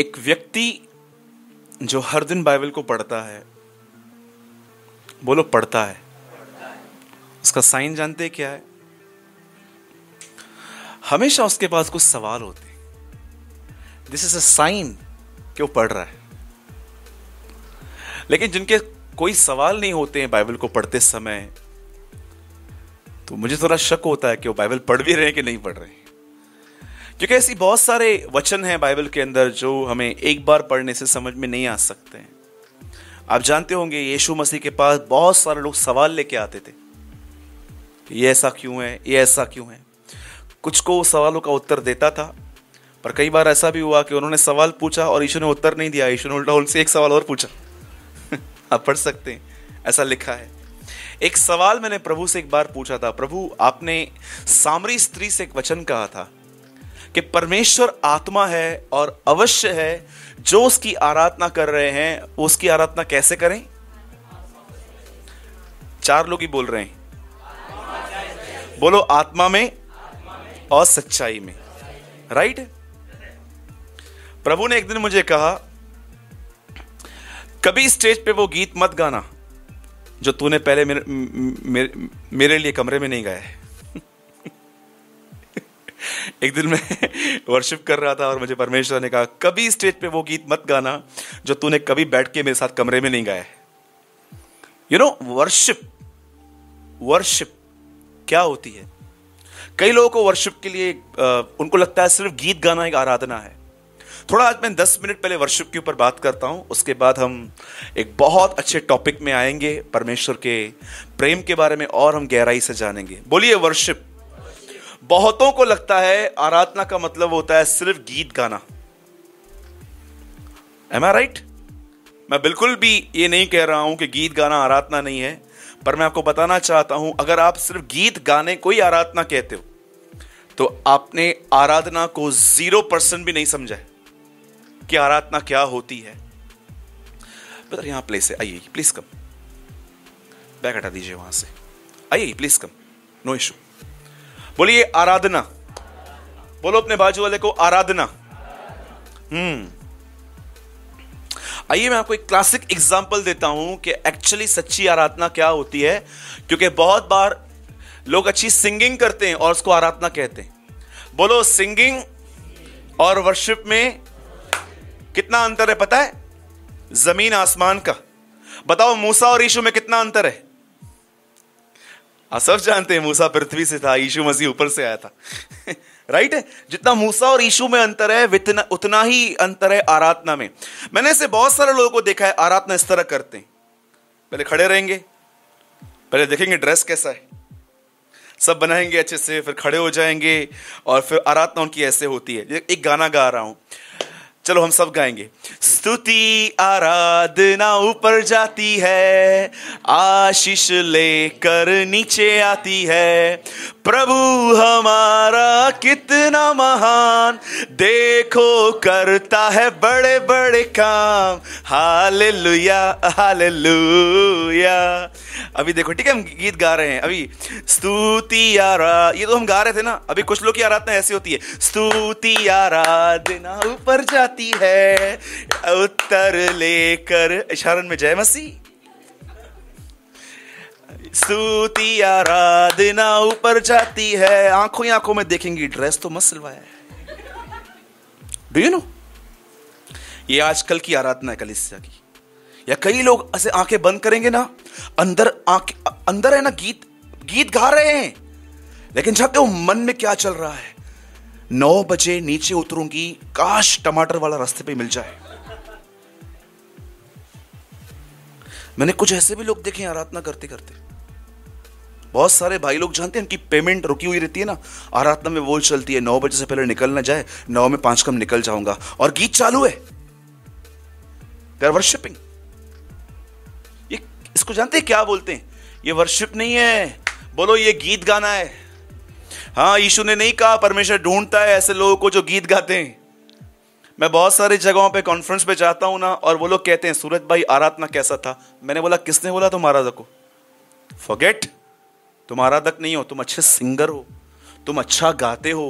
एक व्यक्ति जो हर दिन बाइबल को पढ़ता है बोलो पढ़ता है उसका साइन जानते क्या है हमेशा उसके पास कुछ सवाल होते दिस इज अ साइन क्यों वो पढ़ रहा है लेकिन जिनके कोई सवाल नहीं होते हैं बाइबल को पढ़ते समय तो मुझे थोड़ा शक होता है कि वो बाइबल पढ़ भी रहे हैं कि नहीं पढ़ रहे हैं क्योंकि ऐसी बहुत सारे वचन हैं बाइबल के अंदर जो हमें एक बार पढ़ने से समझ में नहीं आ सकते हैं आप जानते होंगे यीशु मसीह के पास बहुत सारे लोग सवाल लेके आते थे कि ये ऐसा क्यों है ये ऐसा क्यों है कुछ को सवालों का उत्तर देता था पर कई बार ऐसा भी हुआ कि उन्होंने सवाल पूछा और यीशु ने उत्तर नहीं दिया यीशु ने उल्टा उनसे एक सवाल और पूछा आप पढ़ सकते हैं ऐसा लिखा है एक सवाल मैंने प्रभु से एक बार पूछा था प्रभु आपने सामरी स्त्री से एक वचन कहा था कि परमेश्वर आत्मा है और अवश्य है जो उसकी आराधना कर रहे हैं उसकी आराधना कैसे करें चार लोग ही बोल रहे हैं बोलो आत्मा में और सच्चाई में राइट प्रभु ने एक दिन मुझे कहा कभी स्टेज पे वो गीत मत गाना जो तूने पहले मेरे मेरे, मेरे लिए कमरे में नहीं गाया है एक दिन मैं वर्शिप कर रहा था और मुझे परमेश्वर ने कहा कभी स्टेज पे वो गीत मत गाना जो तूने कभी बैठ के मेरे साथ कमरे में नहीं गाया है यू नो वर्शिप वर्शिप क्या होती है कई लोगों को वर्शिप के लिए उनको लगता है सिर्फ गीत गाना एक आराधना है थोड़ा आज मैं 10 मिनट पहले वर्शिप के ऊपर बात करता हूं उसके बाद हम एक बहुत अच्छे टॉपिक में आएंगे परमेश्वर के प्रेम के बारे में और हम गहराई से जानेंगे बोलिए वर्शिप बहुतों को लगता है आराधना का मतलब होता है सिर्फ गीत गाना एम आई राइट मैं बिल्कुल भी ये नहीं कह रहा हूं कि गीत गाना आराधना नहीं है पर मैं आपको बताना चाहता हूं अगर आप सिर्फ गीत गाने को ही आराधना कहते हो तो आपने आराधना को जीरो परसेंट भी नहीं समझा कि आराधना क्या होती है यहां प्लेस है आइए प्लीज कम बैग हटा दीजिए वहां से आइए प्लीज कम नो इशू बोलिए आराधना बोलो अपने बाजू वाले को आराधना हम्म आइए मैं आपको एक क्लासिक एग्जाम्पल देता हूं कि एक्चुअली सच्ची आराधना क्या होती है क्योंकि बहुत बार लोग अच्छी सिंगिंग करते हैं और उसको आराधना कहते हैं बोलो सिंगिंग और वर्शिप में कितना अंतर है पता है जमीन आसमान का बताओ मूसा और ईशु में कितना अंतर है आप सब जानते हैं मूसा पृथ्वी से था यीशु मसीह ऊपर से आया था राइट है जितना मूसा और यीशु में अंतर है वितना, उतना ही अंतर है आराधना में मैंने ऐसे बहुत सारे लोगों को देखा है आराधना इस तरह करते हैं पहले खड़े रहेंगे पहले देखेंगे ड्रेस कैसा है सब बनाएंगे अच्छे से फिर खड़े हो जाएंगे और फिर आराधना उनकी ऐसे होती है एक गाना गा रहा हूं चलो हम सब गाएंगे स्तुति आराधना ऊपर जाती है आशीष लेकर नीचे आती है प्रभु हमारा कितना महान देखो करता है बड़े बड़े काम हाले लुया हाले लुया अभी देखो ठीक है हम गीत गा रहे हैं अभी स्तुति यारा ये तो हम गा रहे थे ना अभी कुछ लोग की आराधना ऐसी होती है स्तुति आराधना ऊपर जाती है उत्तर लेकर शरण में जय मसीह सूती आराधना ऊपर जाती है आंखों ही आंखों में देखेंगी ड्रेस तो मस्त सिलवाया है डू यू नो ये आजकल की आराधना है कलिसिया की या कई लोग ऐसे आंखें बंद करेंगे ना अंदर आंख अंदर है ना गीत गीत गा रहे हैं लेकिन जाके वो मन में क्या चल रहा है नौ बजे नीचे उतरूंगी काश टमाटर वाला रास्ते पे मिल जाए मैंने कुछ ऐसे भी लोग देखे आराधना करते करते बहुत सारे भाई लोग जानते हैं उनकी पेमेंट रुकी हुई रहती है ना आराधना में बोल चलती है नौ बजे से पहले निकल ना जाए नौ में पांच कम निकल जाऊंगा और गीत चालू है देर वर्शिपिंग ये इसको जानते हैं क्या बोलते हैं ये वर्शिप नहीं है बोलो ये गीत गाना है हाँ यीशु ने नहीं कहा परमेश्वर ढूंढता है ऐसे लोगों को जो गीत गाते हैं मैं बहुत सारी जगहों पे कॉन्फ्रेंस पे जाता हूं ना और वो लोग कहते हैं सूरज भाई आराधना कैसा था मैंने बोला किसने बोला तुम आराधा को फॉरगेट तुम आराधक नहीं हो तुम अच्छे सिंगर हो तुम अच्छा गाते हो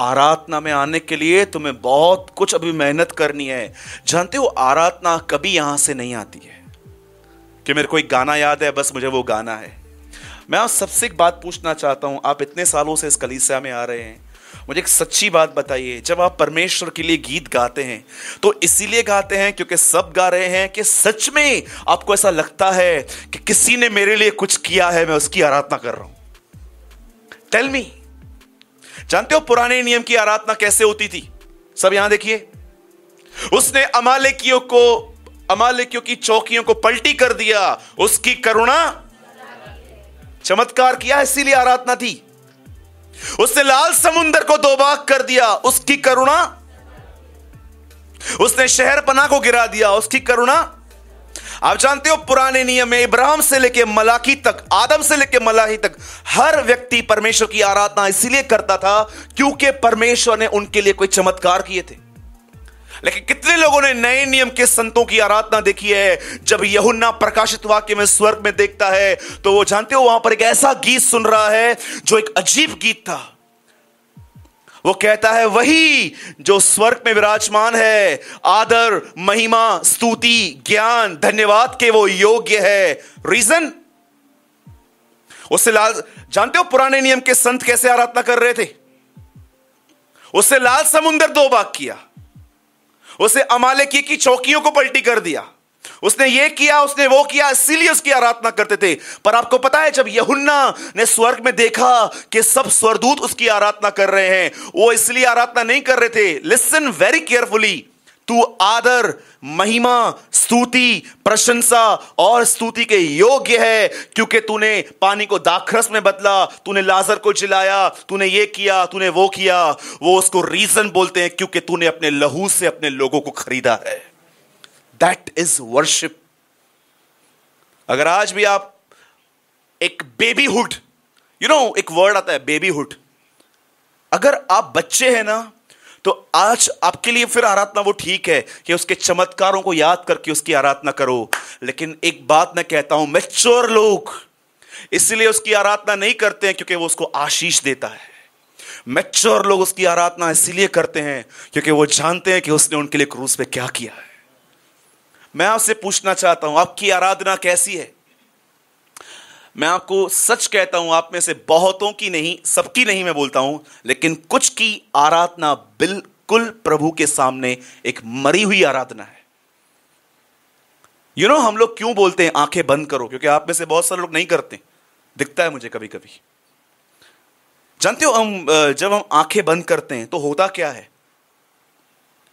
आराधना में आने के लिए तुम्हें बहुत कुछ अभी मेहनत करनी है जानते हो आराधना कभी यहां से नहीं आती है कि मेरे को एक गाना याद है बस मुझे वो गाना है मैं आप सबसे एक बात पूछना चाहता हूं आप इतने सालों से इस कलीसिया में आ रहे हैं मुझे एक सच्ची बात बताइए जब आप परमेश्वर के लिए गीत गाते हैं तो इसीलिए गाते हैं क्योंकि सब गा रहे हैं कि सच में आपको ऐसा लगता है कि किसी ने मेरे लिए कुछ किया है मैं उसकी आराधना कर रहा हूं टेल मी जानते हो पुराने नियम की आराधना कैसे होती थी सब यहां देखिए उसने अमालिकियों को अमालिकियों की चौकियों को पलटी कर दिया उसकी करुणा चमत्कार किया इसीलिए आराधना थी उसने लाल समुंदर को दोबाग कर दिया उसकी करुणा उसने शहर पना को गिरा दिया उसकी करुणा आप जानते हो पुराने नियम में इब्राहिम से लेके मलाकी तक आदम से लेके मलाही तक हर व्यक्ति परमेश्वर की आराधना इसलिए करता था क्योंकि परमेश्वर ने उनके लिए कोई चमत्कार किए थे लेकिन कितने लोगों ने नए नियम के संतों की आराधना देखी है जब यहुन्ना प्रकाशित वाक्य में स्वर्ग में देखता है तो वो जानते हो वहां पर एक ऐसा गीत सुन रहा है जो एक अजीब गीत था वो कहता है वही जो स्वर्ग में विराजमान है आदर महिमा स्तुति ज्ञान धन्यवाद के वो योग्य है रीजन उससे लाल जानते हो पुराने नियम के संत कैसे आराधना कर रहे थे उससे लाल समुंदर दो बाग किया उसे अमालेकी की चौकियों को पलटी कर दिया उसने ये किया उसने वो किया इसीलिए उसकी आराधना करते थे पर आपको पता है जब यहुन्ना ने स्वर्ग में देखा कि सब स्वर्गदूत उसकी आराधना कर रहे हैं वो इसलिए आराधना नहीं कर रहे थे लिसन वेरी केयरफुली तू आदर महिमा स्तुति प्रशंसा और स्तुति के योग्य है क्योंकि तूने पानी को दाखरस में बदला तूने लाजर को जिलाया तूने ये किया तूने वो किया वो उसको रीजन बोलते हैं क्योंकि तूने अपने लहू से अपने लोगों को खरीदा है दैट इज वर्शिप अगर आज भी आप एक बेबीहुड यू नो एक वर्ड आता है बेबीहुड अगर आप बच्चे हैं ना तो आज आपके लिए फिर आराधना वो ठीक है कि उसके चमत्कारों को याद करके उसकी आराधना करो लेकिन एक बात मैं कहता हूं मैच्योर लोग इसलिए उसकी आराधना नहीं करते हैं क्योंकि वो उसको आशीष देता है मैच्योर लोग उसकी आराधना इसलिए करते हैं क्योंकि वो जानते हैं कि उसने उनके लिए क्रूस पे क्या किया है मैं आपसे पूछना चाहता हूं आपकी आराधना कैसी है मैं आपको सच कहता हूं आप में से बहुतों की नहीं सबकी नहीं मैं बोलता हूं लेकिन कुछ की आराधना बिल्कुल प्रभु के सामने एक मरी हुई आराधना है यू you नो know, हम लोग क्यों बोलते हैं आंखें बंद करो क्योंकि आप में से बहुत सारे लोग नहीं करते दिखता है मुझे कभी कभी जानते हो हम जब हम आंखें बंद करते हैं तो होता क्या है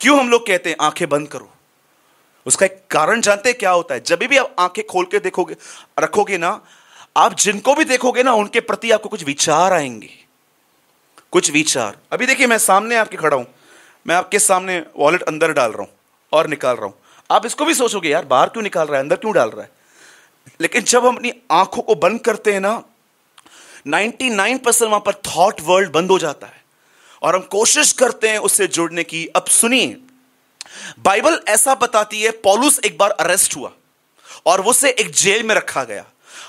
क्यों हम लोग कहते हैं आंखें बंद करो उसका एक कारण जानते हैं क्या होता है जब भी आप आंखें खोल के देखोगे रखोगे ना आप जिनको भी देखोगे ना उनके प्रति आपको कुछ विचार आएंगे कुछ विचार अभी देखिए मैं सामने आपके खड़ा हूं मैं आपके सामने वॉलेट अंदर डाल रहा हूं और निकाल रहा हूं आप इसको भी सोचोगे यार बाहर क्यों निकाल रहा है अंदर क्यों डाल रहा है लेकिन जब हम अपनी आंखों को बंद करते हैं ना 99 परसेंट वहां पर थॉट वर्ल्ड बंद हो जाता है और हम कोशिश करते हैं उससे जुड़ने की अब सुनिए बाइबल ऐसा बताती है पॉलुस एक बार अरेस्ट हुआ और उसे एक जेल में रखा गया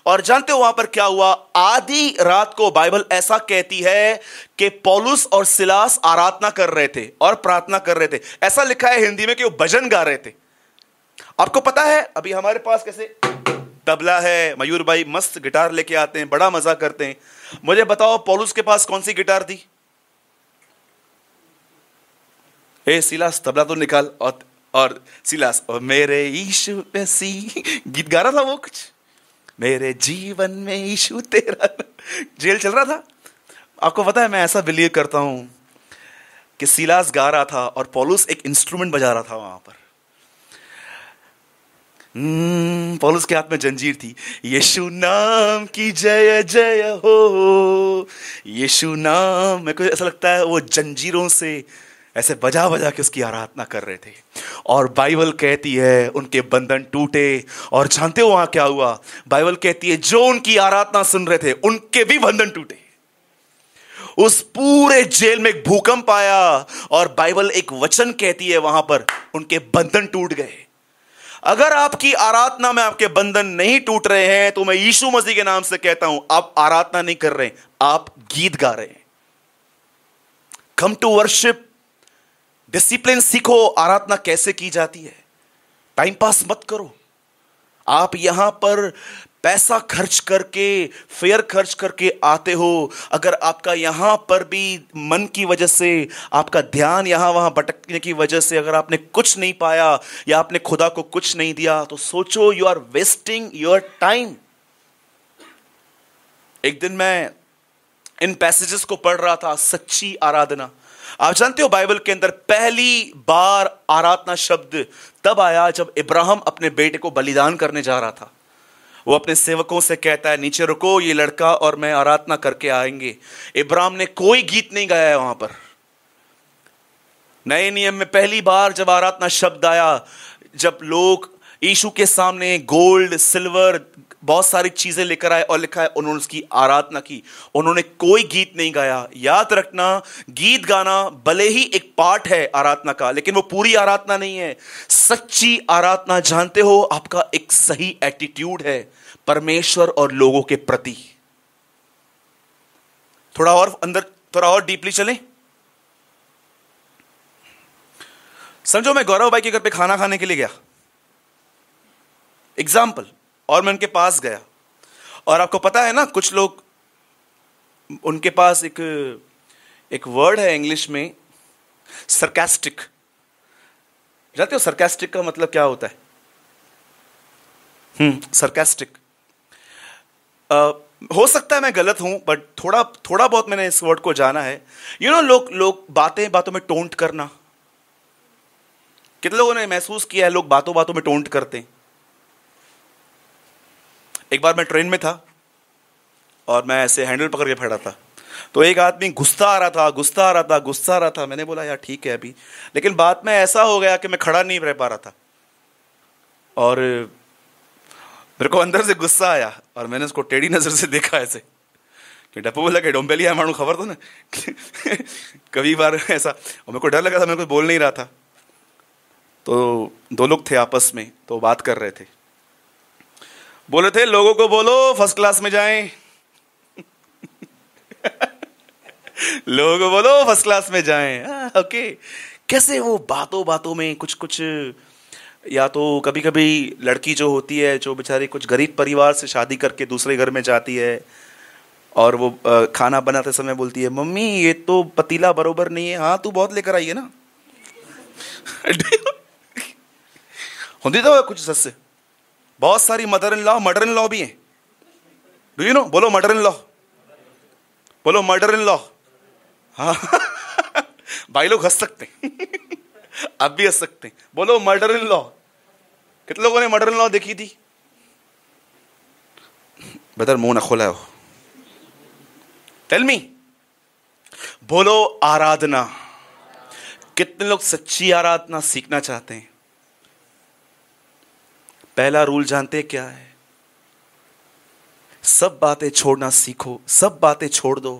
और जानते हो वहां पर क्या हुआ आधी रात को बाइबल ऐसा कहती है कि पोलुस और सिलास आराधना कर रहे थे और प्रार्थना कर रहे थे ऐसा लिखा है हिंदी में कि वो भजन गा रहे थे आपको पता है अभी हमारे पास कैसे तबला है मयूर भाई मस्त गिटार लेके आते हैं बड़ा मजा करते हैं मुझे बताओ पोलुस के पास कौन सी गिटार थी ए सिलास तबला तो निकाल और और सिलास और मेरे ईश्वर सी गीत गा रहा था वो कुछ मेरे जीवन में यीशु तेरा जेल चल रहा था आपको पता है मैं ऐसा बिलीव करता हूं कि सीलास गा रहा था और पोलूस एक इंस्ट्रूमेंट बजा रहा था वहां पर पोलूस हम्म, पॉलुस के हाथ में जंजीर थी यीशु नाम की जय जय हो यीशु नाम मेरे को ऐसा लगता है वो जंजीरों से ऐसे बजा बजा के उसकी आराधना कर रहे थे और बाइबल कहती है उनके बंधन टूटे और जानते हो वहां क्या हुआ बाइबल कहती है जो उनकी आराधना सुन रहे थे उनके भी बंधन टूटे उस पूरे जेल में एक भूकंप आया और बाइबल एक वचन कहती है वहां पर उनके बंधन टूट गए अगर आपकी आराधना में आपके बंधन नहीं टूट रहे हैं तो मैं यीशु मसीह के नाम से कहता हूं आप आराधना नहीं कर रहे आप गीत गा रहे हैं कम टू वर्शिप डिसिप्लिन सीखो आराधना कैसे की जाती है टाइम पास मत करो आप यहां पर पैसा खर्च करके फेयर खर्च करके आते हो अगर आपका यहाँ पर भी मन की वजह से आपका ध्यान यहाँ वहाँ भटकने की वजह से अगर आपने कुछ नहीं पाया या आपने खुदा को कुछ नहीं दिया तो सोचो you are wasting your time एक दिन मैं इन पैसेजेस को पढ़ रहा था सच्ची आराधना आप जानते हो बाइबल के अंदर पहली बार आराधना शब्द तब आया जब इब्राहिम अपने बेटे को बलिदान करने जा रहा था वो अपने सेवकों से कहता है नीचे रुको ये लड़का और मैं आराधना करके आएंगे इब्राहिम ने कोई गीत नहीं गाया है वहां पर नए नियम में पहली बार जब आराधना शब्द आया जब लोग यीशु के सामने गोल्ड सिल्वर बहुत सारी चीज़ें लेकर आए और लिखा है उन्होंने उसकी आराधना की उन्होंने कोई गीत नहीं गाया याद रखना गीत गाना भले ही एक पार्ट है आराधना का लेकिन वो पूरी आराधना नहीं है सच्ची आराधना जानते हो आपका एक सही एटीट्यूड है परमेश्वर और लोगों के प्रति थोड़ा और अंदर थोड़ा और डीपली चले समझो मैं गौरव भाई के घर पे खाना खाने के लिए गया एग्जाम्पल और मैं उनके पास गया और आपको पता है ना कुछ लोग उनके पास एक एक वर्ड है इंग्लिश में सरकेस्टिक जानते हो सरकेस्टिक का मतलब क्या होता है हम्म हो सकता है मैं गलत हूं बट थोड़ा थोड़ा बहुत मैंने इस वर्ड को जाना है यू you नो know, लोग लोग बातें बातों में टोंट करना कितने लोगों ने महसूस किया है लोग बातों बातों में टोंट करते हैं एक बार मैं ट्रेन में था और मैं ऐसे हैंडल पकड़ के खड़ा था तो एक आदमी घुसता आ रहा था घुसता आ रहा था घुसता आ रहा था मैंने बोला यार ठीक है अभी लेकिन बाद में ऐसा हो गया कि मैं खड़ा नहीं रह पा रहा था और मेरे को अंदर से गुस्सा आया और मैंने उसको टेढ़ी नज़र से देखा ऐसे कि डपो बोला कि डोम्बेली मानू खबर तो ना कभी बार ऐसा और मेरे को डर लगा था मैं कुछ बोल नहीं रहा था तो दो लोग थे आपस में तो बात कर रहे थे बोले थे लोगों को बोलो फर्स्ट क्लास में जाएं लोगों को बोलो फर्स्ट क्लास में जाएं आ, हाँ, ओके कैसे वो बातों बातों में कुछ कुछ या तो कभी कभी लड़की जो होती है जो बेचारी कुछ गरीब परिवार से शादी करके दूसरे घर में जाती है और वो खाना बनाते समय बोलती है मम्मी ये तो पतीला बरोबर नहीं है हाँ तू बहुत लेकर आई है ना होती तो कुछ सस्य बहुत सारी mother in law murder in law भी हैं डू यू नो बोलो मर्डर इन लॉ बोलो मर्डर इन लॉ हाँ भाई लोग हंस सकते हैं अब भी हंस सकते हैं बोलो मर्डर इन लॉ कितने लोगों ने मर्डर इन लॉ देखी थी बदर मुंह ना खोला हो टेल मी बोलो आराधना कितने लोग सच्ची आराधना सीखना चाहते हैं पहला रूल जानते क्या है सब बातें छोड़ना सीखो सब बातें छोड़ दो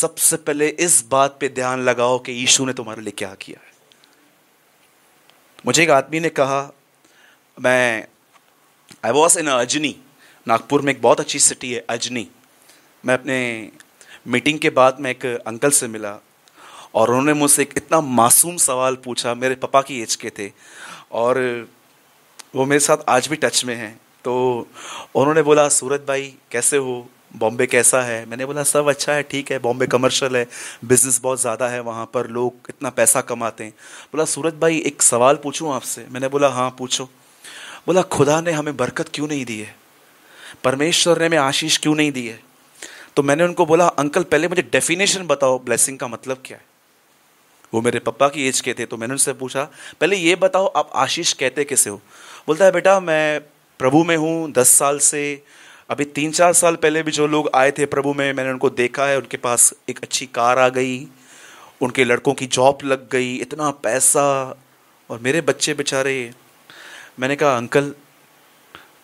सबसे पहले इस बात पे ध्यान लगाओ कि यीशु ने तुम्हारे लिए क्या किया है मुझे एक आदमी ने कहा मैं I was in Ajni Nagpur में एक बहुत अच्छी सिटी है अजनी मैं अपने मीटिंग के बाद मैं एक अंकल से मिला और उन्होंने मुझसे एक इतना मासूम सवाल पूछा मेरे पापा की एज के थे और वो मेरे साथ आज भी टच में हैं तो उन्होंने बोला सूरत भाई कैसे हो बॉम्बे कैसा है मैंने बोला सब अच्छा है ठीक है बॉम्बे कमर्शियल है बिज़नेस बहुत ज़्यादा है वहाँ पर लोग इतना पैसा कमाते हैं बोला सूरत भाई एक सवाल पूछूँ आपसे मैंने बोला हाँ पूछो बोला खुदा ने हमें बरकत क्यों नहीं दी है परमेश्वर ने हमें आशीष क्यों नहीं दी है तो मैंने उनको बोला अंकल पहले मुझे डेफिनेशन बताओ ब्लेसिंग का मतलब क्या है वो मेरे पापा की एज के थे तो मैंने उनसे पूछा पहले ये बताओ आप आशीष कहते कैसे हो बोलता है बेटा मैं प्रभु में हूँ दस साल से अभी तीन चार साल पहले भी जो लोग आए थे प्रभु में मैंने उनको देखा है उनके पास एक अच्छी कार आ गई उनके लड़कों की जॉब लग गई इतना पैसा और मेरे बच्चे बेचारे मैंने कहा अंकल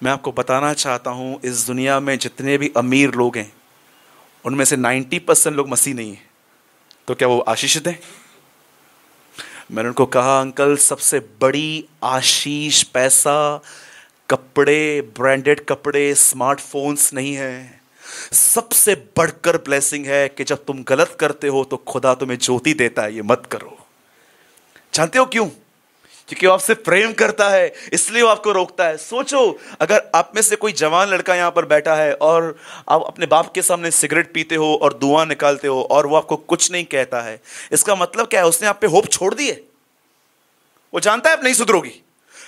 मैं आपको बताना चाहता हूँ इस दुनिया में जितने भी अमीर लोग हैं उनमें से 90 परसेंट लोग मसीह नहीं हैं तो क्या वो आशीषित हैं मैंने उनको कहा अंकल सबसे बड़ी आशीष पैसा कपड़े ब्रांडेड कपड़े स्मार्टफोन्स नहीं है सबसे बढ़कर ब्लेसिंग है कि जब तुम गलत करते हो तो खुदा तुम्हें ज्योति देता है ये मत करो जानते हो क्यों क्योंकि वो आपसे प्रेम करता है इसलिए वो आपको रोकता है सोचो अगर आप में से कोई जवान लड़का यहाँ पर बैठा है और आप अपने बाप के सामने सिगरेट पीते हो और धुआं निकालते हो और वो आपको कुछ नहीं कहता है इसका मतलब क्या है उसने आप पे होप छोड़ दी है वो जानता है आप नहीं सुधरोगी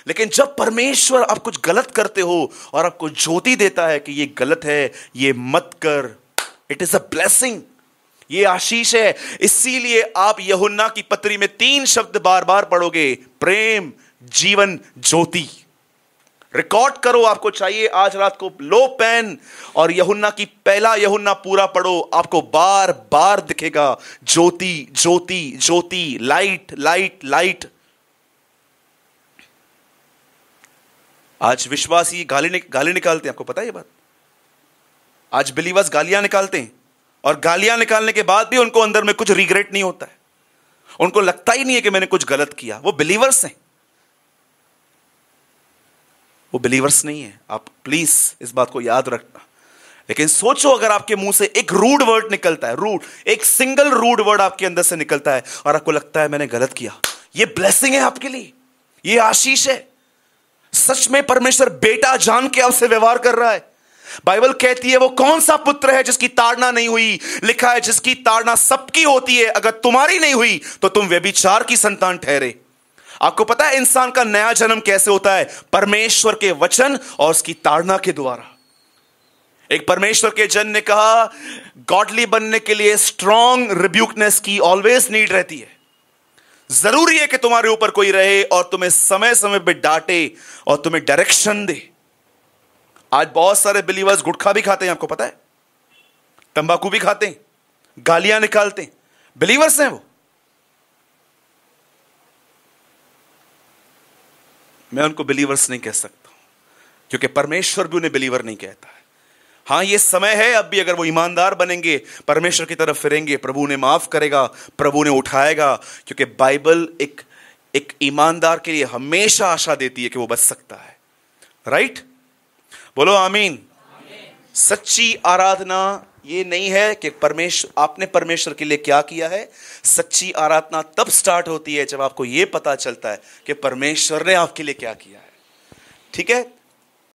लेकिन जब परमेश्वर आप कुछ गलत करते हो और आपको ज्योति देता है कि ये गलत है ये मत कर इट इज अ ब्लेसिंग ये आशीष है इसीलिए आप यहुन्ना की पत्री में तीन शब्द बार बार पढ़ोगे प्रेम जीवन ज्योति रिकॉर्ड करो आपको चाहिए आज रात को लो पेन और यहुन्ना की पहला यहुन्ना पूरा पढ़ो आपको बार बार दिखेगा ज्योति ज्योति ज्योति लाइट लाइट लाइट आज विश्वासी गाली निक, गाली निकालते हैं आपको पता है ये बात आज बिलीवर्स गालियां निकालते हैं और गालियां निकालने के बाद भी उनको अंदर में कुछ रिग्रेट नहीं होता है उनको लगता ही नहीं है कि मैंने कुछ गलत किया वो बिलीवर्स हैं वो बिलीवर्स नहीं है आप प्लीज इस बात को याद रखना लेकिन सोचो अगर आपके मुंह से एक रूड वर्ड निकलता है रूड एक सिंगल रूड वर्ड आपके अंदर से निकलता है और आपको लगता है मैंने गलत किया ये ब्लेसिंग है आपके लिए ये आशीष है सच में परमेश्वर बेटा जान के आपसे व्यवहार कर रहा है बाइबल कहती है वो कौन सा पुत्र है जिसकी ताड़ना नहीं हुई लिखा है जिसकी ताड़ना सबकी होती है अगर तुम्हारी नहीं हुई तो तुम व्यभिचार की संतान ठहरे आपको पता है इंसान का नया जन्म कैसे होता है परमेश्वर के वचन और उसकी ताड़ना के द्वारा एक परमेश्वर के जन ने कहा गॉडली बनने के लिए स्ट्रांग रिब्यूकनेस की ऑलवेज नीड रहती है जरूरी है कि तुम्हारे ऊपर कोई रहे और तुम्हें समय समय पर डांटे और तुम्हें डायरेक्शन दे आज बहुत सारे बिलीवर्स गुटखा भी खाते हैं आपको पता है तंबाकू भी खाते हैं गालियां निकालते हैं बिलीवर्स हैं वो मैं उनको बिलीवर्स नहीं कह सकता क्योंकि परमेश्वर भी उन्हें बिलीवर नहीं कहता है हाँ ये समय है अब भी अगर वो ईमानदार बनेंगे परमेश्वर की तरफ फिरेंगे प्रभु ने माफ करेगा प्रभु ने उठाएगा क्योंकि बाइबल एक एक ईमानदार के लिए हमेशा आशा देती है कि वो बच सकता है राइट right? बोलो आमीन सच्ची आराधना ये नहीं है कि परमेश्वर आपने परमेश्वर के लिए क्या किया है सच्ची आराधना तब स्टार्ट होती है जब आपको यह पता चलता है कि परमेश्वर ने आपके लिए क्या किया है ठीक है